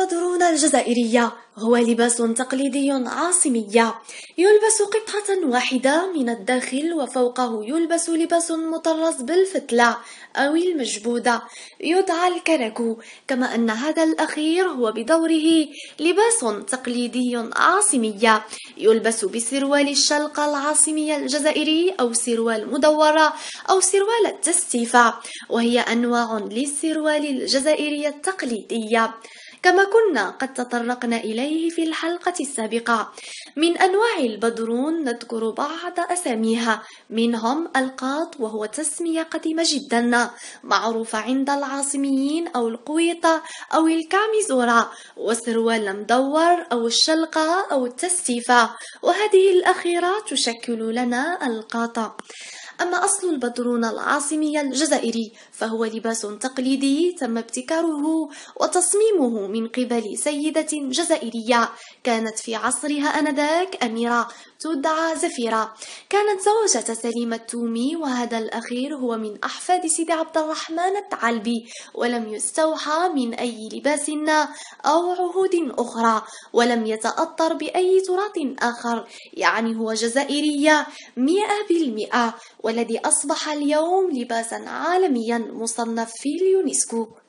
البدرون الجزائرية هو لباس تقليدي عاصمي يلبس قطعة واحدة من الداخل وفوقه يلبس لباس مطرز بالفتلة أو المجبودة يدعى الكركو كما أن هذا الأخير هو بدوره لباس تقليدي عاصمي يلبس بسروال الشلق العاصمي الجزائري أو سروال مدورة أو سروال التستيفة وهي أنواع للسروال الجزائرية التقليدية كما كنا قد تطرقنا إليه في الحلقة السابقة من أنواع البدرون نذكر بعض أساميها منهم القاط وهو تسمية قديمة جدا معروفة عند العاصميين أو القويطة أو الكاميزورة وسروال المدور أو الشلقة أو التستيفة وهذه الأخيرة تشكل لنا القاطة أما أصل البدرون العاصمي الجزائري فهو لباس تقليدي تم ابتكاره وتصميمه من قبل سيدة جزائرية كانت في عصرها أنذاك أميرة تدعى زفيرة كانت زوجة سليم التومي وهذا الأخير هو من أحفاد سيدي عبد الرحمن التعلبي ولم يستوحى من أي لباس أو عهود أخرى ولم يتأطر بأي تراث آخر يعني هو جزائرية مئة بالمئة والذي أصبح اليوم لباسا عالميا مصنف في اليونسكو